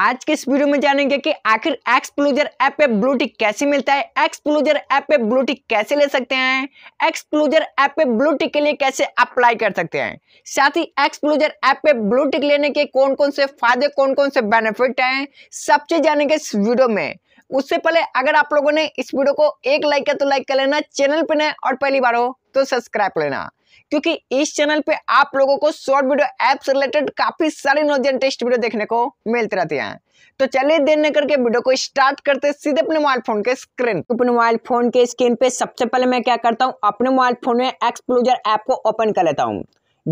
आज के इस वीडियो में जानेंगे कि आखिर एक्सप्लोजर ऐप पे ब्लूटिक कैसे मिलता है एक्सप्लोजर ऐप पे ब्लूटिक कैसे ले सकते हैं एक्सप्लोजर ऐप पे ब्लूटिक के लिए कैसे अप्लाई कर सकते हैं साथ ही एक्सप्लोजर ऐप पे ब्लूटिक लेने के कौन कौन से फायदे कौन कौन से बेनिफिट हैं चीज जानेंगे इस वीडियो में उससे पहले अगर आप लोगों ने इस वीडियो को एक लाइक किया तो लाइक कर लेना चैनल पर नए और पहली बार हो तो सब्सक्राइब लेना क्योंकि इस चैनल पे आप लोगों को शॉर्ट वीडियो ऐप से रिलेटेड काफी सारे एंड टेस्ट वीडियो देखने को मिलते रहते हैं तो चलिए देर न करके वीडियो को स्टार्ट करते सीधे अपने मोबाइल फोन के स्क्रीन अपने मोबाइल फोन के स्क्रीन पे सबसे पहले मैं क्या करता हूँ अपने मोबाइल फोन में एक्सप्लोजर ऐप को ओपन कर लेता हूँ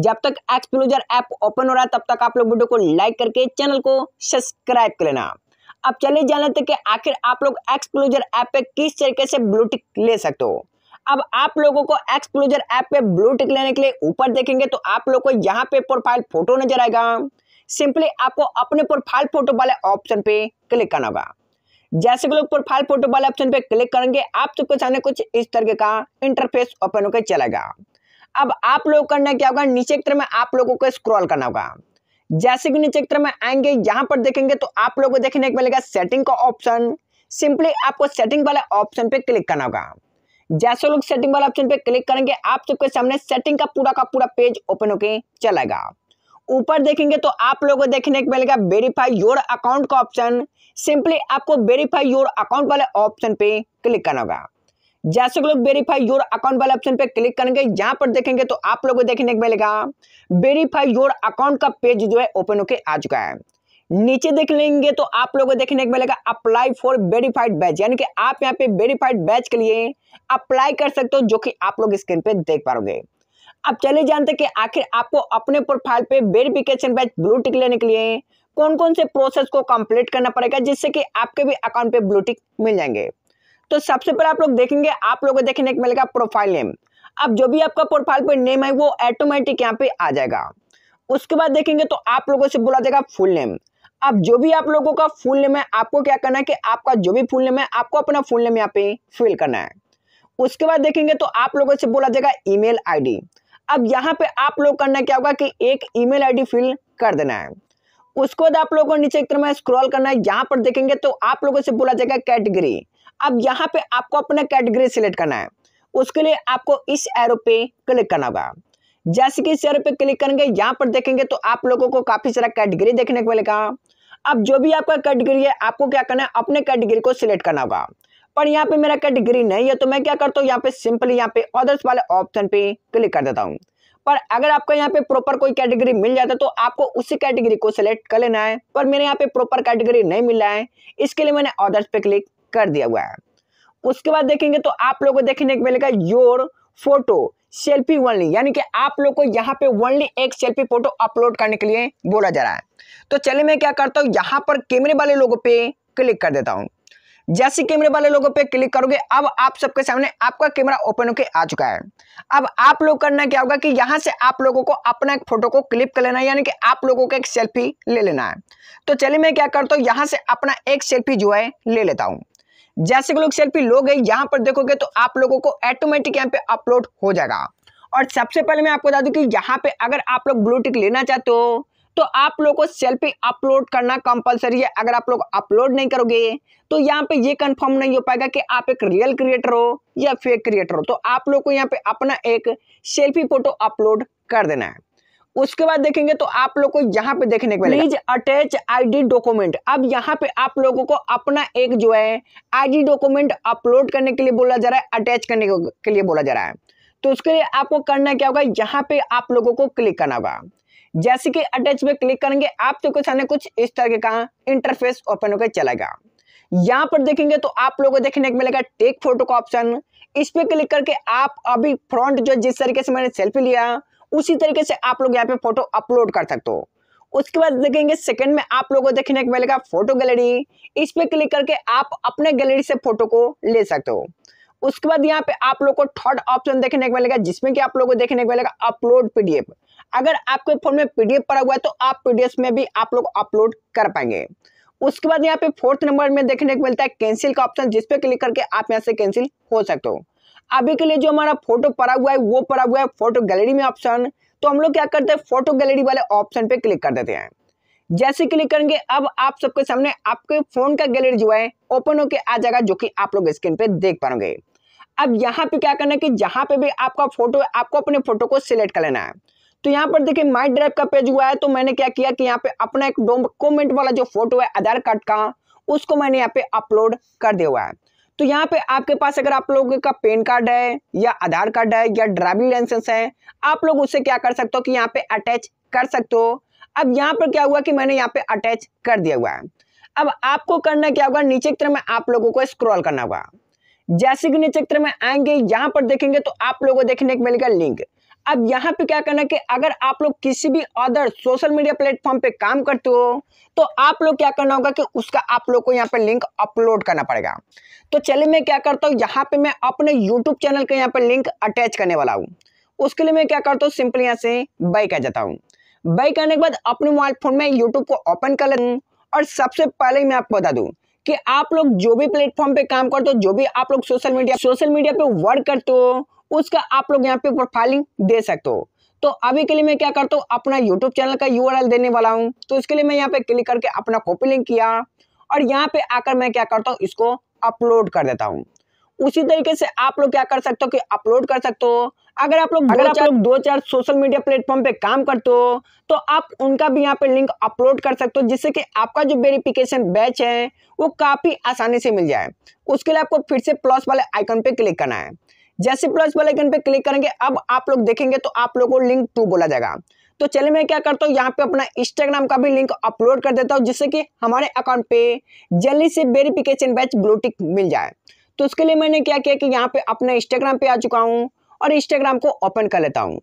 जब तक एक्सप्लोजर ऐप ओपन हो रहा है तब तक आप लोग वीडियो को लाइक करके चैनल को सब्सक्राइब कर लेना अब चलिए जान लेते कि आखिर आप लोग एक्सप्लोजर ऐप पे किस तरीके से ब्लूटिक ले सकते हो अब आप लोगों को एक्सप्लोजर ऐप पे ब्लू टिक लेने के लिए ऊपर देखेंगे तो आप लोग को यहाँ पे प्रोफाइल फोटो नजर आएगा सिंपली आपको अपने प्रोफाइल फोटो वाले ऑप्शन पे क्लिक करना होगा जैसे कि लोग प्रोफाइल फोटो वाले ऑप्शन पे क्लिक करेंगे आप सबके सामने कुछ इस तरह का इंटरफेस ओपन होकर चलेगा अब आप लोग करना क्या होगा नीचे की तरफ में आप लोगों को स्क्रॉल करना होगा जैसे कि नीचे की तरफ में आएंगे यहाँ पर देखेंगे तो आप लोगों को देखने को मिलेगा सेटिंग का ऑप्शन सिंपली आपको सेटिंग वाले ऑप्शन पे क्लिक करना होगा जैसे लोग सेटिंग वाले ऑप्शन पे क्लिक करेंगे आप सबके सामने सेटिंग का पूरा का पूरा पेज ओपन होके चलेगा ऊपर देखेंगे तो आप लोगों को देखने को मिलेगा वेरीफाई योर अकाउंट का ऑप्शन सिंपली आपको वेरीफाई योर अकाउंट वाले ऑप्शन पे क्लिक करना होगा जैसे लोग वेरीफाई योर अकाउंट वाले ऑप्शन पे क्लिक करेंगे यहाँ पर देखेंगे तो आप लोगों को देखने को मिलेगा वेरीफाई योर अकाउंट का पेज जो है ओपन होके आ चुका है नीचे देख लेंगे तो आप लोगों को देखने को मिलेगा अप्लाई फॉर वेरीफाइड बैच यानी कि आप यहाँ पे वेरीफाइड बैच के लिए अप्लाई कर सकते हो जो कि आप लोग स्क्रीन पे देख पाओगे अब चले जानते कि आखिर आपको अपने प्रोफाइल पे वेरिफिकेशन बैच ब्लू टिक लेने के लिए कौन कौन से प्रोसेस को कंप्लीट करना पड़ेगा जिससे कि आपके भी अकाउंट पे ब्लू टिक मिल जाएंगे तो सबसे पहले आप लोग देखेंगे आप लोगों को देखने को मिलेगा प्रोफाइल नेम अब जो भी आपका प्रोफाइल पे नेम है वो ऑटोमेटिक यहाँ पे आ जाएगा उसके बाद देखेंगे तो आप लोगों से बोला जाएगा फुल नेम अब जो भी आप लोगों का फुल नेम है आपको क्या करना है कि आपका जो भी फुल नेम है आपको अपना फुल नेम यहाँ पे फिल करना है उसके बाद देखेंगे तो आप लोगों से बोला जाएगा ईमेल आईडी अब यहाँ पे आप लोग करना क्या होगा कि एक ईमेल आईडी फिल कर देना है उसके बाद आप लोगों को नीचे एक तरह में स्क्रॉल करना है यहाँ पर देखेंगे तो आप लोगों से बोला जाएगा कैटेगरी अब यहाँ पे आपको अपना कैटेगरी सिलेक्ट करना है उसके लिए आपको इस एरो पे क्लिक करना होगा जैसे कि शेयर पे क्लिक करेंगे यहाँ पर देखेंगे तो आप लोगों को काफ़ी सारा कैटेगरी देखने को मिलेगा अब जो भी आपका कैटेगरी है आपको क्या करना है अपने कैटेगरी को सिलेक्ट करना होगा पर यहाँ पे मेरा कैटेगरी नहीं है तो मैं क्या करता हूँ यहाँ पे सिंपली यहाँ पे अदर्स वाले ऑप्शन पे क्लिक कर देता हूँ पर अगर आपको यहाँ पे प्रॉपर कोई कैटेगरी मिल जाता है तो आपको उसी कैटेगरी को सिलेक्ट कर लेना है पर मेरे यहाँ पे प्रॉपर कैटेगरी नहीं मिल रहा है इसके लिए मैंने ऑर्डर्स पे क्लिक कर दिया हुआ है उसके बाद देखेंगे तो आप लोगों को देखने को मिलेगा योर फोटो सेल्फी वनली यानी कि आप लोग को यहाँ पे वनली एक सेल्फी फोटो अपलोड करने के लिए बोला जा रहा है तो चलिए मैं क्या करता हूँ यहाँ पर कैमरे वाले लोगों पे क्लिक कर देता हूँ जैसे कैमरे वाले लोगों पे क्लिक करोगे अब आप सबके सामने आपका कैमरा ओपन होके आ चुका है अब आप लोग करना क्या होगा कि यहाँ से आप लोगों को अपना एक फोटो को क्लिप कर लेना है यानी कि आप लोगों का एक सेल्फी ले लेना है तो चलिए मैं क्या करता हूँ यहाँ से अपना एक सेल्फी जो है ले लेता हूँ जैसे कि लोग सेल्फी लोग यहाँ पर देखोगे तो आप लोगों को ऑटोमेटिक यहाँ पे अपलोड हो जाएगा और सबसे पहले मैं आपको बता दूं कि यहाँ पे अगर आप लोग ब्लू टिक लेना चाहते हो तो आप लोगों को सेल्फी अपलोड करना कंपलसरी है अगर आप लोग अपलोड नहीं करोगे तो यहाँ पे ये कंफर्म नहीं हो पाएगा कि आप एक रियल क्रिएटर हो या फेक क्रिएटर हो तो आप लोग को यहाँ पे अपना एक सेल्फी फोटो अपलोड कर देना है उसके बाद देखेंगे तो आप लोग को यहाँ पे देखने को प्लीज अटैच आईडी डॉक्यूमेंट अब यहाँ पे आप लोगों को अपना एक जो है आईडी डॉक्यूमेंट अपलोड करने के लिए बोला जा रहा है अटैच करने के लिए बोला जा रहा है तो उसके लिए आपको करना क्या होगा यहाँ पे आप लोगों को क्लिक करना होगा जैसे कि अटैच में क्लिक करेंगे आप तो कुछ कुछ इस तरह का इंटरफेस ओपन होकर चलेगा यहाँ पर देखेंगे तो आप लोगों को देखने को मिलेगा टेक फोटो का ऑप्शन इस पे क्लिक करके आप अभी फ्रंट जो जिस तरीके से मैंने सेल्फी लिया उसी तरीके से आप लोग यहाँ पे फोटो अपलोड कर सकते हो उसके बाद देखेंगे सेकंड में आप लोगों को देखने को मिलेगा फोटो गैलरी इस पर क्लिक करके आप अपने गैलरी से फोटो को ले सकते हो उसके बाद यहाँ पे आप लोग को थर्ड ऑप्शन देखने को मिलेगा जिसमें कि आप लोगों को देखने को मिलेगा अपलोड पीडीएफ अगर आपके फोन में पीडीएफ पड़ा हुआ है तो आप पीडीएफ में भी आप लोग अपलोड कर पाएंगे उसके बाद यहाँ पे फोर्थ नंबर में देखने को मिलता है कैंसिल का ऑप्शन जिसपे क्लिक करके आप यहाँ से कैंसिल हो सकते हो अभी के लिए जो हमारा फोटो पड़ा हुआ है वो पड़ा हुआ है फोटो गैलरी में ऑप्शन तो हम लोग क्या करते हैं फोटो गैलरी वाले ऑप्शन पे क्लिक कर देते हैं जैसे क्लिक करेंगे अब आप सबके सामने आपके फोन का गैलरी जो है ओपन होकर आ जाएगा जो कि आप लोग स्क्रीन पे देख पाओगे अब यहाँ पे क्या करना है कि जहां पे भी आपका फोटो है आपको अपने फोटो को सिलेक्ट कर लेना है तो यहाँ पर देखिए माइ ड्राइव का पेज हुआ है तो मैंने क्या किया कि यहाँ पे अपना एक डॉक्यूमेंट वाला जो फोटो है आधार कार्ड का उसको मैंने यहाँ पे अपलोड कर दिया हुआ है तो यहाँ पे आपके पास अगर आप लोगों का पेन कार्ड है या आधार कार्ड है या ड्राइविंग लाइसेंस है आप लोग उसे क्या कर सकते हो कि यहाँ पे अटैच कर सकते हो अब यहाँ पर क्या हुआ कि मैंने यहाँ पे अटैच कर दिया हुआ है अब आपको करना क्या होगा नीचे की में आप लोगों को स्क्रॉल करना होगा जैसे कि नीचे की में आएंगे यहाँ पर देखेंगे तो आप लोगों को देखने को मिलेगा लिंक अब यहाँ पे क्या करना कि अगर आप लोग किसी भी अदर सोशल मीडिया प्लेटफॉर्म पे काम करते हो तो आप लोग क्या करना होगा कि उसका आप लोग को यहाँ पे लिंक अपलोड करना पड़ेगा तो चलिए मैं क्या करता हूँ यहाँ पे मैं अपने यूट्यूब चैनल का यहाँ पे लिंक अटैच करने वाला हूँ उसके लिए मैं क्या करता हूँ सिंपल यहाँ से बाई कर जाता हूँ बाई करने के बाद अपने मोबाइल फोन में यूट्यूब को ओपन कर लेता और सबसे पहले मैं आपको बता दूँ कि आप लोग जो भी प्लेटफॉर्म पे काम करते हो जो भी आप लोग सोशल मीडिया सोशल मीडिया पे वर्क करते हो उसका आप लोग यहाँ पे प्रोफाइलिंग दे सकते हो तो अभी के लिए मैं क्या करता हूँ अपना यूट्यूब चैनल का यू देने वाला हूँ तो इसके लिए मैं यहाँ पे क्लिक करके अपना कॉपी लिंक किया और यहाँ पे आकर मैं क्या करता हूँ इसको अपलोड कर देता हूँ उसी तरीके से आप लोग क्या कर सकते हो कि अपलोड कर सकते हो अगर आप लोग अगर आप लोग दो चार सोशल मीडिया प्लेटफॉर्म पे काम करते हो तो आप उनका भी यहाँ पे लिंक अपलोड कर सकते हो जिससे कि आपका जो वेरिफिकेशन बैच है वो काफ़ी आसानी से मिल जाए उसके लिए आपको फिर से प्लस वाले आइकन पे क्लिक करना है जैसे प्लस वाले आइकन पे क्लिक करेंगे अब आप लोग देखेंगे तो आप लोगों को लिंक टू बोला जाएगा तो चलिए मैं क्या करता हूँ यहाँ पे अपना इंस्टाग्राम का भी लिंक अपलोड कर देता हूँ जिससे कि हमारे अकाउंट पे जल्दी से वेरिफिकेशन बैच ब्लूटिक मिल जाए तो उसके लिए मैंने क्या किया कि यहाँ पे अपने इंस्टाग्राम पे आ चुका हूँ और इंस्टाग्राम को ओपन कर लेता हूँ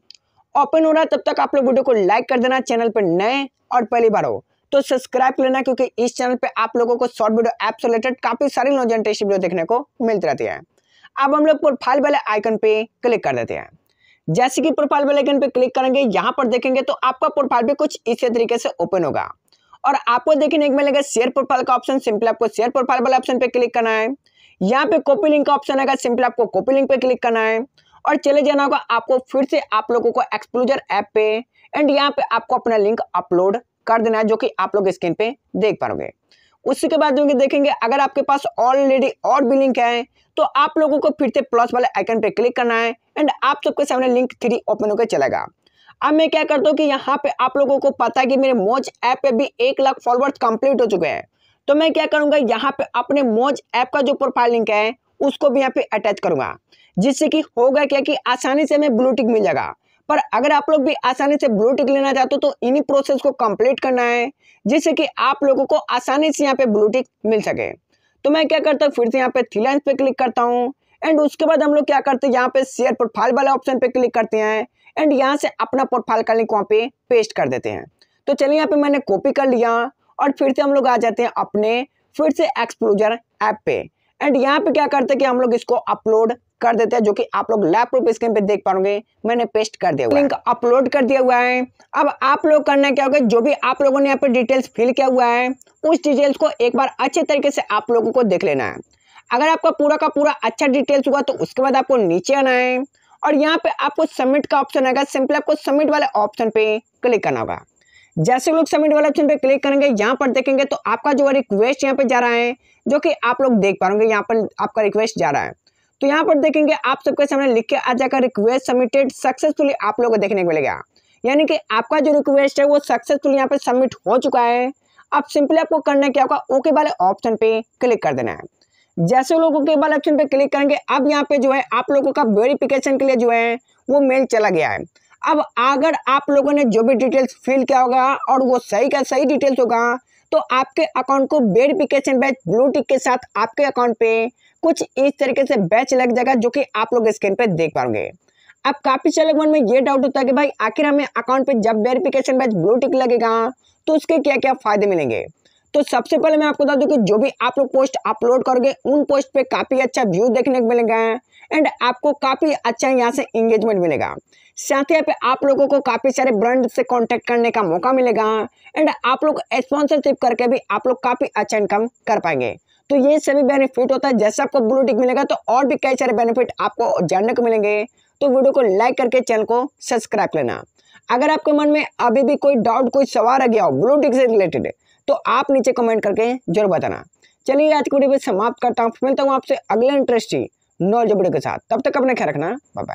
ओपन हो रहा तब तक आप लोग वीडियो को लाइक कर देना चैनल पर नए और पहली बार हो तो सब्सक्राइब लेना क्योंकि इस चैनल पे आप लोगों को शॉर्ट वीडियो ऐप से रिलेटेड काफी सारी नोजेंटेशन वीडियो देखने को मिलती रहती है अब हम लोग प्रोफाइल वाले आइकन पे क्लिक कर देते हैं जैसे कि प्रोफाइल वाले आइकन पे क्लिक करेंगे यहाँ पर देखेंगे तो आपका प्रोफाइल भी कुछ इसी तरीके से ओपन होगा और आपको देखने को मिलेगा शेयर प्रोफाइल का ऑप्शन सिंपल आपको शेयर प्रोफाइल वाले ऑप्शन पे क्लिक करना है यहाँ पे कॉपी लिंक का ऑप्शन आएगा सिंपल आपको कॉपी लिंक पे क्लिक करना है और चले जाना होगा आपको फिर से आप लोगों को एक्सप्लोजर ऐप पे एंड यहाँ पे आपको अपना लिंक अपलोड कर देना है जो कि आप लोग स्क्रीन पे देख पाओगे उसके बाद में देखेंगे अगर आपके पास ऑलरेडी और भी लिंक है तो आप लोगों को फिर से प्लस वाले आइकन पर क्लिक करना है एंड आप सबके सामने लिंक थ्री ओपन होकर चलेगा अब मैं क्या करता हूँ कि यहाँ पे आप लोगों को पता है कि मेरे मोज ऐप पे भी एक लाख फॉलोअर्स कंप्लीट हो चुके हैं तो मैं क्या करूँगा यहाँ पे अपने मोज ऐप का जो प्रोफाइल लिंक है उसको भी यहाँ पे अटैच करूँगा जिससे कि होगा क्या कि आसानी से हमें ब्लूटिक मिल जाएगा पर अगर आप लोग भी आसानी से ब्लू टिक लेना चाहते हो तो इन्हीं प्रोसेस को कंप्लीट करना है जिससे कि आप लोगों को आसानी से यहाँ पे ब्लू टिक मिल सके तो मैं क्या करता हूँ फिर से यहाँ पे थ्री लाइन पे क्लिक करता हूँ एंड उसके बाद हम लोग क्या करते हैं यहाँ पे शेयर प्रोफाइल वाले ऑप्शन पे क्लिक करते हैं एंड यहाँ से अपना प्रोफाइल का लिंक वहाँ पे पेस्ट कर देते हैं तो चलिए यहाँ पे मैंने कॉपी कर लिया और फिर से हम लोग आ जाते हैं अपने फिर से एक्सप्लोजर ऐप पे एंड यहाँ पे क्या करते हैं कि हम लोग इसको अपलोड कर देते हैं जो कि आप लोग लैपटॉप स्क्रीन पे देख पाओगे मैंने पेस्ट कर दिया हुआ लिंक अपलोड कर दिया हुआ है अब आप लोग करना क्या होगा जो भी आप लोगों ने यहाँ पे डिटेल्स फिल किया हुआ है उस डिटेल्स को एक बार अच्छे तरीके से आप लोगों को देख लेना है अगर आपका पूरा का पूरा अच्छा डिटेल्स हुआ तो उसके बाद आपको नीचे आना है और यहाँ पे आपको सबमिट का ऑप्शन आएगा सिंपली आपको सबमिट वाले ऑप्शन पे क्लिक करना होगा जैसे लोग सबमिट वाले ऑप्शन पे क्लिक करेंगे यहाँ पर देखेंगे तो आपका जो रिक्वेस्ट यहाँ पे जा रहा है जो कि आप लोग देख पाओगे यहाँ पर आपका रिक्वेस्ट जा रहा है तो यहाँ पर देखेंगे आप सबके सामने लिख के आ जाकर रिक्वेस्ट सबमिटेड सक्सेसफुली आप लोगों को देखने को मिलेगा यानी कि आपका जो रिक्वेस्ट है वो सक्सेसफुल यहाँ पर सबमिट हो चुका है अब सिंपली आपको करना क्या होगा ओके वाले ऑप्शन पे क्लिक कर देना है जैसे लोग ओके वाले ऑप्शन पे क्लिक करेंगे अब यहाँ पे जो है आप लोगों का वेरिफिकेशन के लिए जो है वो मेल चला गया है अब अगर आप लोगों ने जो भी डिटेल्स फिल किया होगा और वो सही का सही डिटेल्स होगा तो आपके अकाउंट को वेरिफिकेशन बैच ब्लू टिक के साथ आपके अकाउंट पे कुछ इस तरीके से बैच लग जाएगा जो कि आप लोग स्क्रीन पे देख पाओगे अब काफ़ी सारे मन में ये डाउट होता है कि भाई आखिर हमें अकाउंट पे जब वेरिफिकेशन बैच ब्लू टिक लगेगा तो उसके क्या क्या फ़ायदे मिलेंगे तो सबसे पहले मैं आपको बता दूं कि जो भी आप लोग पोस्ट अपलोड करोगे उन पोस्ट पे काफ़ी अच्छा व्यू देखने को मिलेगा एंड आपको काफ़ी अच्छा यहाँ से इंगेजमेंट मिलेगा साथ ही पे आप लोगों को काफ़ी सारे ब्रांड से कांटेक्ट करने का मौका मिलेगा एंड आप लोग स्पॉन्सरशिप करके भी आप लोग काफ़ी अच्छा इनकम कर पाएंगे तो ये सभी बेनिफिट होता है जैसे आपको ब्लू टिक मिलेगा तो और भी कई सारे बेनिफिट आपको जानने को मिलेंगे तो वीडियो को लाइक करके चैनल को सब्सक्राइब लेना अगर आपके मन में अभी भी कोई डाउट कोई सवाल रह गया हो ब्लू टिक से रिलेटेड तो आप नीचे कमेंट करके जरूर बताना चलिए आज को समाप्त करता हूँ मिलता हूँ आपसे अगले इंटरेस्टिंग नौ जबड़े के साथ तब तक अपने ख्याल रखना बाय